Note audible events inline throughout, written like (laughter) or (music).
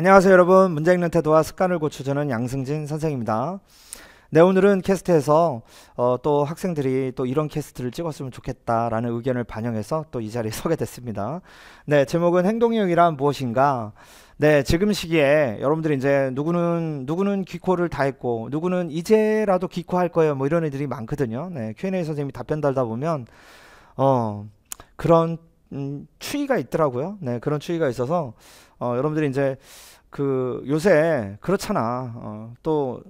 안녕하세요 여러분 문제 읽는 태도와 습관을 고쳐주는 양승진 선생입니다 네 오늘은 캐스트에서 어, 또 학생들이 또 이런 캐스트를 찍었으면 좋겠다라는 의견을 반영해서 또 이 자리에 (laughs) 서게 됐습니다 네 제목은 행동력이란 무엇인가 네 지금 시기에 여러분들이 이제 누구는 누구는 기코를 다 했고 누구는 이제라도 기코할 거예요 뭐 이런 애들이 많거든요 네 Q&A 선생님이 답변 달다 보면 어 그런 음, 추위가 있더라고요 네 그런 추위가 있어서 어, 여러분들이 이제 그 요새 그렇잖아. 어, 또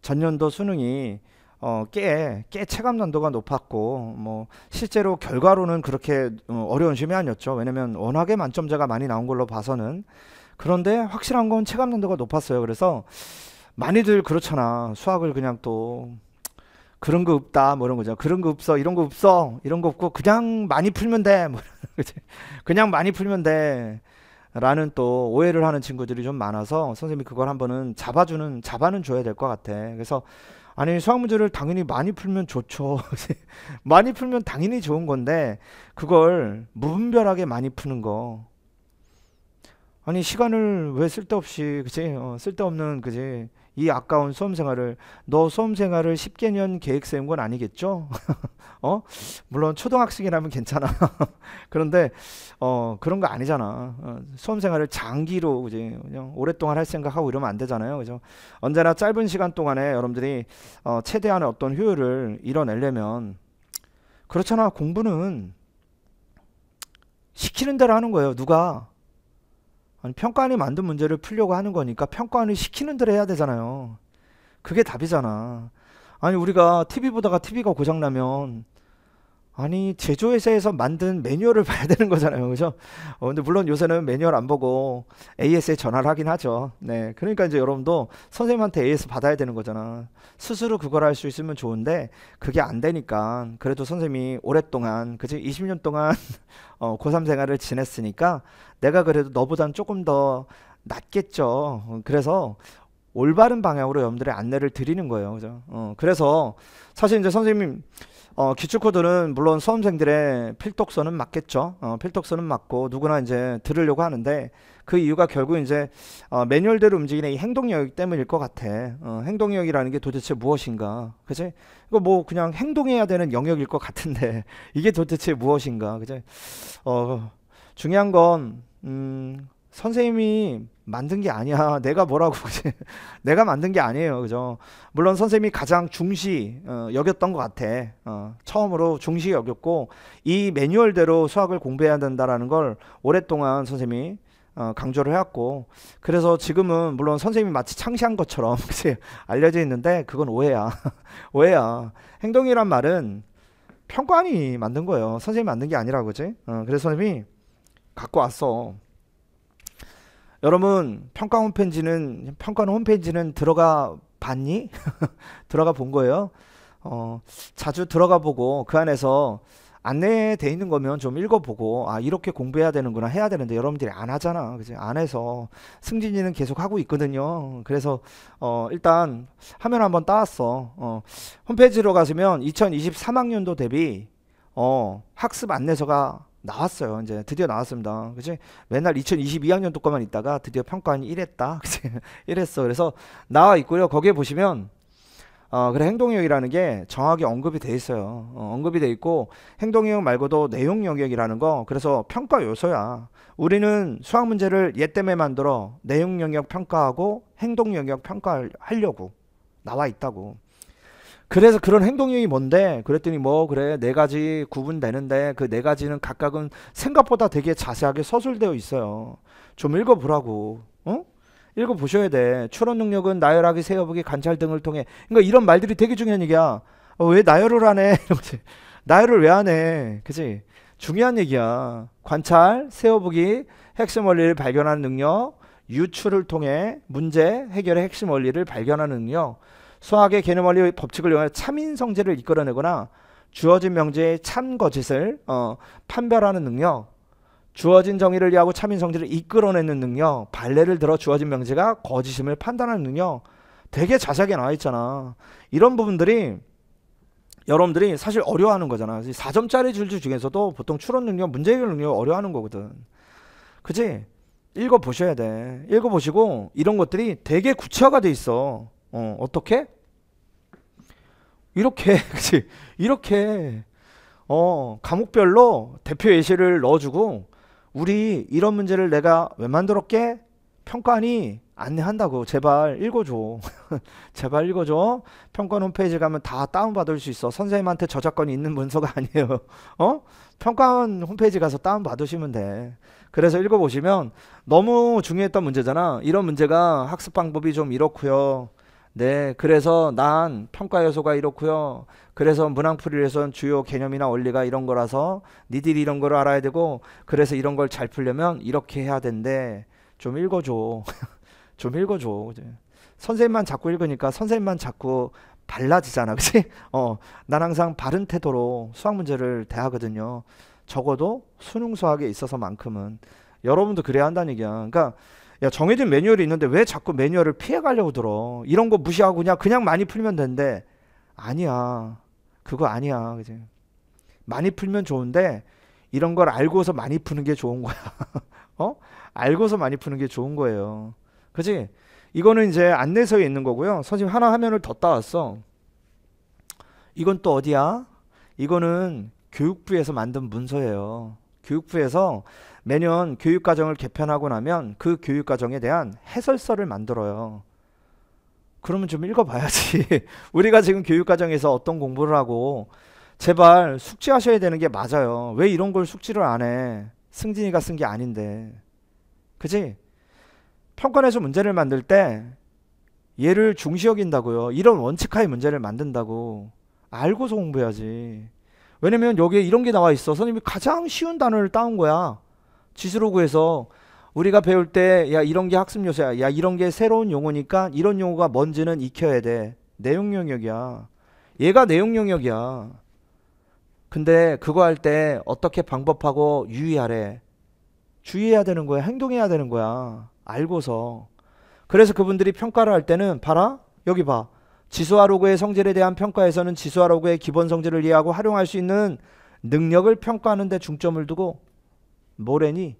전년도 수능이 어, 꽤, 꽤 체감난도가 높았고, 뭐, 실제로 결과로는 그렇게 어, 어려운 시험이 아니었죠. 왜냐면 워낙에 만점자가 많이 나온 걸로 봐서는. 그런데 확실한 건 체감난도가 높았어요. 그래서 많이들 그렇잖아. 수학을 그냥 또, 그런 거 없다. 뭐 이런 거죠. 그런 거 없어. 이런 거 없어. 이런 거 없고, 그냥 많이 풀면 돼. 뭐, 그냥 많이 풀면 돼. 라는 또 오해를 하는 친구들이 좀 많아서 선생님이 그걸 한번은 잡아주는 잡아는 줘야 될 것 같아. 그래서 아니 수학 문제를 당연히 많이 풀면 좋죠. (laughs) 많이 풀면 당연히 좋은 건데 그걸 무분별하게 많이 푸는 거. 아니 시간을 왜 쓸데없이 그지 어, 쓸데없는 그지 이 아까운 수험 생활을 너 수험 생활을 10개년 계획 세운 건 아니겠죠? (laughs) 어? 물론 초등학생이라면 괜찮아. (laughs) 그런데 어, 그런 거 아니잖아. 어, 수험 생활을 장기로 그지? 그냥 오랫동안 할 생각하고 이러면 안 되잖아요. 그죠? 언제나 짧은 시간 동안에 여러분들이 어, 최대한의 어떤 효율을 이뤄내려면 그렇잖아. 공부는 시키는 대로 하는 거예요. 누가 아니, 평가원이 만든 문제를 풀려고 하는 거니까 평가원이 시키는 대로 해야 되잖아요. 그게 답이잖아. 아니, 우리가 TV 보다가 TV가 고장나면 아니 제조회사에서 만든 매뉴얼을 (laughs) 봐야 되는 거잖아요, 그죠? 어, 근데 물론 요새는 매뉴얼 안 보고 AS에 전화를 하긴 하죠. 네, 그러니까 이제 여러분도 선생님한테 AS 받아야 되는 거잖아. 스스로 그걸 할 수 있으면 좋은데 그게 안 되니까 그래도 선생님이 오랫동안 그지 20년 동안 (laughs) 어, 고3 생활을 지냈으니까 내가 그래도 너보단 조금 더 낫겠죠. 어, 그래서 올바른 방향으로 여러분들의 안내를 드리는 거예요, 그죠? 어, 그래서 사실 이제 선생님 어, 기출코드는 물론 수험생들의 필독서는 맞겠죠. 어, 필독서는 맞고 누구나 이제 들으려고 하는데 그 이유가 결국 이제 어, 매뉴얼대로 움직이는 이 행동력 때문일 것 같아. 어, 행동력이라는 게 도대체 무엇인가, 그지? 이거 뭐 그냥 행동해야 되는 영역일 것 같은데 (laughs) 이게 도대체 무엇인가, 그지? 어, 중요한 건 음, 선생님이 만든 게 아니야. (laughs) 내가 뭐라고 (laughs) 내가 만든 게 아니에요. 그죠? 물론 선생님이 가장 중시 어, 여겼던 것 같아. 어, 처음으로 중시 여겼고 이 매뉴얼대로 수학을 공부해야 된다는걸 오랫동안 선생님이 어, 강조를 해왔고 그래서 지금은 물론 선생님이 마치 창시한 것처럼 (laughs) 알려져 있는데 그건 오해야 오해야 행동이란 말은 평관이 만든 거예요 선생님이 만든 게 아니라 고 그지 어, 그래서 선생님이 갖고 왔어 여러분 평가 홈페이지는 평가는 홈페이지는 들어가 봤니? (laughs) 들어가 본 거예요. 어, 자주 들어가 보고 그 안에서 안내돼 있는 거면 좀 읽어보고 아 이렇게 공부해야 되는구나 해야 되는데 여러분들이 안 하잖아 그지 안에서 승진이는 계속 하고 있거든요 그래서 어 일단 화면 한번 따왔어 어 홈페이지로 가시면 2023학년도 대비 어 학습 안내서가 나왔어요. 이제 드디어 나왔습니다. 그치? 맨날 2022학년 도과만 있다가 드디어 평가원이 1했다. (laughs) 그치? 1했어. 그래서 나와 있고요. 거기에 보시면 어, 그래 행동 영역이라는 게 정확히 언급이 돼 있어요. 어, 언급이 돼 있고 행동 영역 말고도 내용 영역이라는 거 그래서 평가 요소야. 우리는 수학 문제를 얘 때문에 만들어 내용 영역 평가하고 행동 영역 평가하려고 나와 있다고. 그래서 그런 행동이 력 뭔데? 그랬더니 뭐 그래 네 가지 구분되는데 그 네 가지는 각각은 생각보다 되게 자세하게 서술되어 있어요. 좀 읽어보라고. 어? 읽어보셔야 돼. 추론 능력은 나열하기, 세어보기, 관찰 등을 통해. 그러니까 이런 말들이 되게 중요한 얘기야. 어, 왜 나열을 안 해? (laughs) 나열을 왜안 해? 그지? 중요한 얘기야. 관찰, 세어보기, 핵심 원리를 발견하는 능력, 유출을 통해 문제 해결의 핵심 원리를 발견하는 능력. 수학의 개념 원리 법칙을 이용해 참인 성질을 이끌어내거나 주어진 명제의 참 거짓을 어, 판별하는 능력, 주어진 정의를 이해하고 참인 성질을 이끌어내는 능력, 발레를 들어 주어진 명제가 거짓임을 판단하는 능력, 되게 자세하게 나와 있잖아. 이런 부분들이 여러분들이 사실 어려워하는 거잖아. 4점짜리 줄줄 중에서도 보통 추론 능력, 문제 해결 능력 어려워하는 거거든. 그지? 읽어보셔야 돼. 읽어보시고 이런 것들이 되게 구체화가 돼 있어. 어, 어떻게? 이렇게, (laughs) 그치? 이렇게, 어, 과목별로 대표 예시를 넣어주고, 우리 이런 문제를 내가 왜 만들었게? 평가니 하 안내한다고 제발 읽어줘 (laughs) 제발 읽어줘 평가 홈페이지 가면 다 다운받을 수 있어 선생님한테 저작권이 있는 문서가 (laughs) 아니에요 어 평가원 홈페이지 가서 다운받으시면 돼 그래서 읽어보시면 너무 중요했던 문제잖아 이런 문제가 학습 방법이 좀 이렇고요 네, 그래서 난 평가 요소가 이렇고요. 그래서 문항풀이에선 주요 개념이나 원리가 이런 거라서 니들이 이런 거를 알아야 되고 그래서 이런 걸 잘 풀려면 이렇게 해야 된대. 좀 읽어줘. (laughs) 좀 읽어줘. 그치? 선생님만 자꾸 읽으니까 선생님만 자꾸 발라지잖아, (laughs) 그렇 어, 난 항상 바른 태도로 수학 문제를 대하거든요. 적어도 수능 수학에 있어서만큼은 여러분도 그래야 한다는 얘기야. 그러니까. 야 정해진 매뉴얼이 있는데 왜 자꾸 매뉴얼을 피해가려고 들어? 이런 거 무시하고 그냥 그냥 많이 풀면 된대. 아니야, 그거 아니야, 그지? 많이 풀면 좋은데 이런 걸 알고서 많이 푸는 게 좋은 거야. (laughs) 어? 알고서 많이 푸는 게 좋은 거예요. 그지? 이거는 이제 안내서에 있는 거고요. 선생님 하나 화면을 더 따왔어. 이건 또 어디야? 이거는 교육부에서 만든 문서예요. 교육부에서 매년 교육과정을 개편하고 나면 그 교육과정에 대한 해설서를 만들어요. 그러면 좀 읽어봐야지. (laughs) 우리가 지금 교육과정에서 어떤 공부를 하고 제발 숙지하셔야 되는 게 맞아요. 왜 이런 걸 숙지를 안 해? 승진이가 쓴 게 아닌데. 그지? 평가에서 문제를 만들 때 얘를 중시 여긴다고요. 이런 원칙하에 문제를 만든다고. 알고서 공부해야지. 왜냐면 여기에 이런 게 나와 있어. 선생님이 가장 쉬운 단어를 따온 거야. 지수로그에서 우리가 배울 때야 이런 게 학습 요소야. 야 이런 게 새로운 용어니까 이런 용어가 뭔지는 익혀야 돼. 내용 영역이야. 얘가 내용 영역이야. 근데 그거 할 때 어떻게 방법하고 유의하래. 주의해야 되는 거야. 행동해야 되는 거야. 알고서. 그래서 그분들이 평가를 할 때는 봐라. 여기 봐. 지수화 로그의 성질에 대한 평가에서는 지수화 로그의 기본 성질을 이해하고 활용할 수 있는 능력을 평가하는 데 중점을 두고 모레니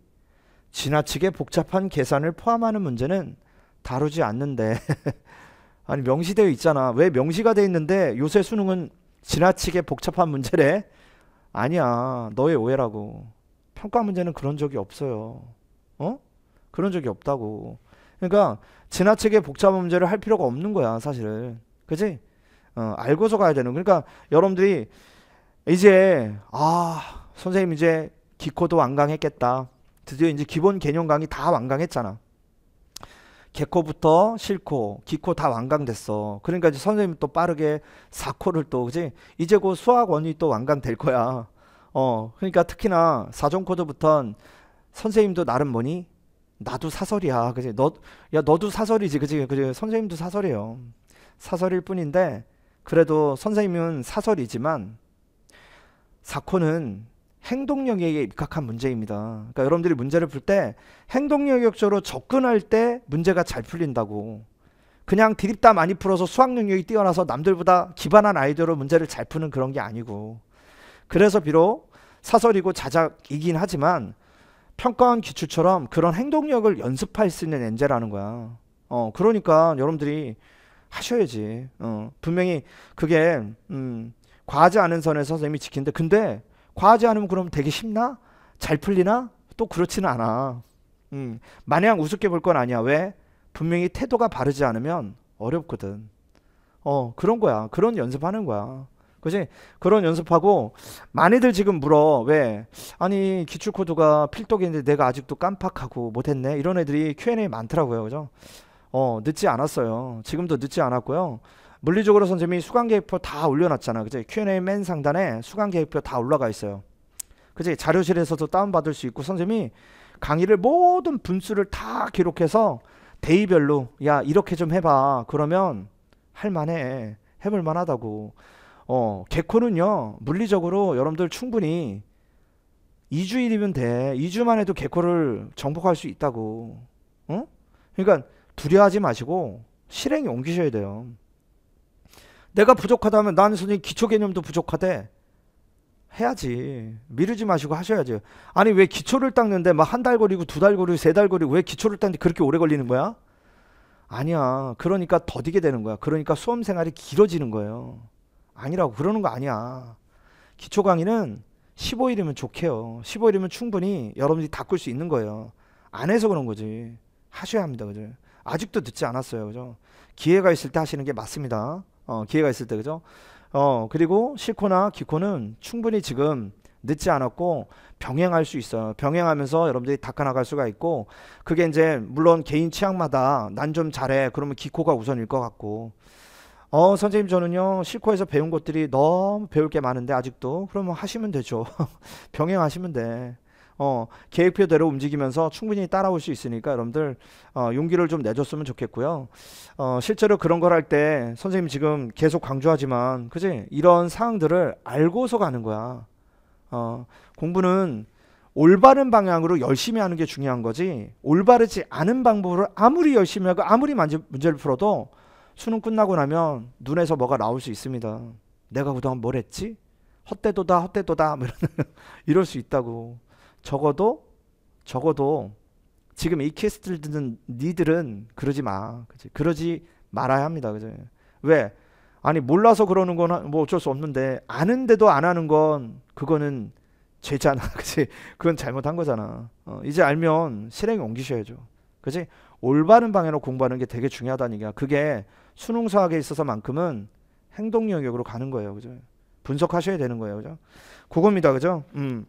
지나치게 복잡한 계산을 포함하는 문제는 다루지 않는데 (laughs) 아니 명시되어 있잖아 왜 명시가 되어 있는데 요새 수능은 지나치게 복잡한 문제래 아니야 너의 오해라고 평가 문제는 그런 적이 없어요 어 그런 적이 없다고 그러니까 지나치게 복잡한 문제를 할 필요가 없는 거야 사실은 그지? 어, 알고서 가야 되는. 그러니까 여러분들이 이제 아 선생님 이제 기코도 완강했겠다. 드디어 이제 기본 개념 강의 다 완강했잖아. 개코부터 실코, 기코 다 완강됐어. 그러니까 이제 선생님 또 빠르게 사코를또 그지? 이제 곧 수학원이 또 완강될 거야. 어, 그러니까 특히나 사전 코드부터 선생님도 나름 뭐니? 나도 사설이야. 그지? 너, 야, 너도 사설이지. 그지? 그지? 선생님도 사설이에요. 사설일 뿐인데 그래도 선생님은 사설이지만 사코는 행동력에 입각한 문제입니다. 그러니까 여러분들이 문제를 풀 때행동력적으로 접근할 때 문제가 잘 풀린다고. 그냥 디립다 많이 풀어서 수학 능력이 뛰어나서 남들보다 기반한 아이디어로 문제를 잘 푸는 그런 게 아니고. 그래서 비록 사설이고 자작이긴 하지만 평가원 기출처럼 그런 행동력을 연습할 수 있는 엔제라는 거야. 어, 그러니까 여러분들이 하셔야지. 어, 분명히 그게 음, 과하지 않은 선에서 선생님이 지킨데 근데 과하지 않으면 그럼 되게 쉽나? 잘 풀리나? 또 그렇지는 않아. 음, 마냥 우습게 볼 건 아니야. 왜? 분명히 태도가 바르지 않으면 어렵거든. 어, 그런 거야. 그런 연습하는 거야. 그지? 그런 연습하고 많이들 지금 물어. 왜? 아니, 기출 코드가 필독인데 내가 아직도 깜빡하고 못 했네. 이런 애들이 Q&A 많더라고요. 그죠? 어, 늦지 않았어요. 지금도 늦지 않았고요. 물리적으로 선생님이 수강 계획표 다 올려놨잖아. 그제 Q&A 맨 상단에 수강 계획표 다 올라가 있어요. 그제 자료실에서도 다운받을 수 있고 선생님이 강의를 모든 분수를 다 기록해서 대이별로야 이렇게 좀 해봐 그러면 할만해 해볼 만하다고 어 개코는요 물리적으로 여러분들 충분히 2주일이면 돼 2주만 해도 개코를 정복할 수 있다고 응? 그러니까 두려워하지 마시고 실행에 옮기셔야 돼요. 내가 부족하다면 나는 선생님 기초 개념도 부족하대. 해야지. 미루지 마시고 하셔야지. 아니 왜 기초를 닦는데 막 한 달 걸리고 두 달 걸리고 세 달 걸리고 왜 기초를 닦는데 그렇게 오래 걸리는 거야? 아니야. 그러니까 더디게 되는 거야. 그러니까 수험 생활이 길어지는 거예요. 아니라고 그러는 거 아니야. 기초 강의는 15일이면 좋게요. 15일이면 충분히 여러분들이 닦을 수 있는 거예요. 안 해서 그런 거지. 하셔야 합니다. 그죠? 아직도 늦지 않았어요. 그죠? 기회가 있을 때 하시는 게 맞습니다. 어, 기회가 있을 때 그죠? 어, 그리고 실코나 기코는 충분히 지금 늦지 않았고 병행할 수 있어요. 병행하면서 여러분들이 닦아 나갈 수가 있고 그게 이제 물론 개인 취향마다 난 좀 잘해. 그러면 기코가 우선일 것 같고 어, 선생님 저는요. 실코에서 배운 것들이 너무 배울 게 많은데 아직도 그러면 하시면 되죠. (laughs) 병행하시면 돼. 어, 계획표대로 움직이면서 충분히 따라올 수 있으니까 여러분들 어, 용기를 좀 내줬으면 좋겠고요. 어, 실제로 그런 걸 할 때 선생님 지금 계속 강조하지만 그지 이런 사항들을 알고서 가는 거야. 어, 공부는 올바른 방향으로 열심히 하는 게 중요한 거지 올바르지 않은 방법으로 아무리 열심히 하고 아무리 만지, 문제를 풀어도 수능 끝나고 나면 눈에서 뭐가 나올 수 있습니다. 내가 그동안 뭘 했지? 헛되도다 헛되도다 뭐 이런 (laughs) 이럴 수 있다고 적어도 적어도 지금 이 퀘스트를 듣는 니들은 그러지 마. 그지? 그러지 말아야 합니다. 그죠? 왜? 아니 몰라서 그러는 건 뭐 어쩔 수 없는데 아는데도 안 하는 건 그거는 죄잖아. (laughs) 그지? 그건 잘못한 거잖아. 어, 이제 알면 실행에 옮기셔야죠. 그지? 올바른 방향으로 공부하는 게 되게 중요하다는 얘기야. 그게 수능 수학에 있어서만큼은 행동 영역으로 가는 거예요. 그죠? 분석하셔야 되는 거예요. 그죠? 그겁니다. 그죠? 음.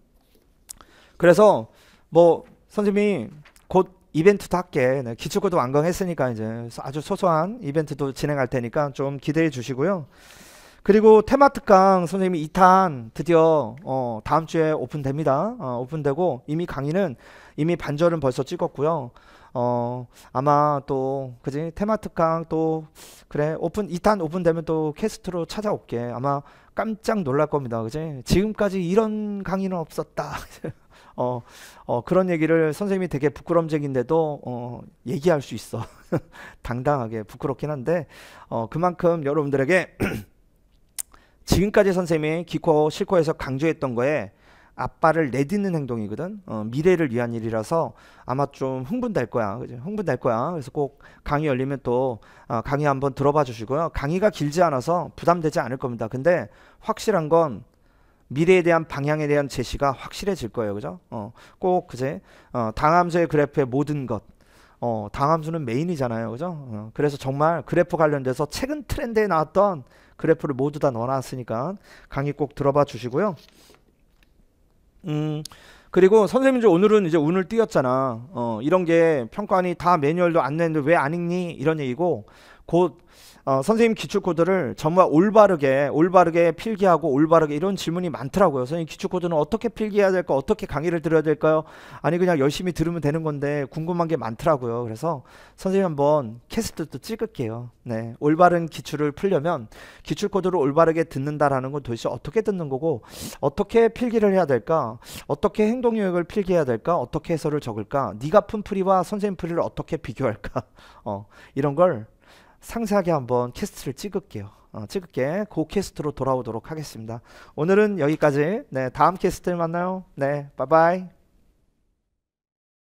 그래서 뭐 선생님이 곧 이벤트도 할게. 네, 기초코도 완강했으니까 이제 아주 소소한 이벤트도 진행할 테니까 좀 기대해 주시고요. 그리고 테마특강 선생님이 2탄 드디어 어, 다음 주에 오픈됩니다. 어, 오픈되고 이미 강의는 이미 반절은 벌써 찍었고요. 어, 아마 또 그지 테마특강 또 그래 오픈 2탄 오픈되면 또 캐스트로 찾아올게. 아마 깜짝 놀랄 겁니다. 그지 지금까지 이런 강의는 없었다. (laughs) 어, 어, 그런 얘기를 선생님이 되게 부끄럼쟁인데도 어, 얘기할 수 있어. (laughs) 당당하게 부끄럽긴 한데 어, 그만큼 여러분들에게 (clears throat) 지금까지 선생님이 기코 실코에서 강조했던 거에 아빠를 내딛는 행동이거든. 어, 미래를 위한 일이라서 아마 좀 흥분될 거야. 그치? 흥분될 거야. 그래서 꼭 강의 열리면 또 어, 강의 한번 들어봐 주시고요. 강의가 길지 않아서 부담되지 않을 겁니다. 근데 확실한 건 미래에 대한 방향에 대한 제시가 확실해질 거예요. 그죠? 어, 꼭 그제 어, 당함수의 그래프의 모든 것. 어, 당함수는 메인이잖아요. 그죠? 어, 그래서 정말 그래프 관련돼서 최근 트렌드에 나왔던 그래프를 모두 다 넣어놨으니까 강의 꼭 들어봐 주시고요. 음, 그리고 선생님들 오늘은 이제 운을 띄었잖아. 어, 이런 게 평가안이 다 매뉴얼도 안 냈는데 왜 안 읽니? 이런 얘기고 곧 어, 선생님 기출코드를 정말 올바르게 올바르게 필기하고 올바르게 이런 질문이 많더라고요. 선생님 기출코드는 어떻게 필기해야 될까? 어떻게 강의를 들어야 될까요? 아니 그냥 열심히 들으면 되는 건데 궁금한 게 많더라고요. 그래서 선생님 한번 캐스트도 찍을게요. 네, 올바른 기출을 풀려면 기출코드를 올바르게 듣는다라는 건 도대체 어떻게 듣는 거고 어떻게 필기를 해야 될까? 어떻게 행동 요역을 필기해야 될까? 어떻게 해설을 적을까? 네가 푼 풀이와 선생님 풀이를 어떻게 비교할까? (laughs) 어, 이런 걸 상세하게 한번 캐스트를 찍을게요. 어, 찍을게 고 캐스트로 돌아오도록 하겠습니다. 오늘은 여기까지. 네, 다음 캐스트에 만나요. 네, 바이바이.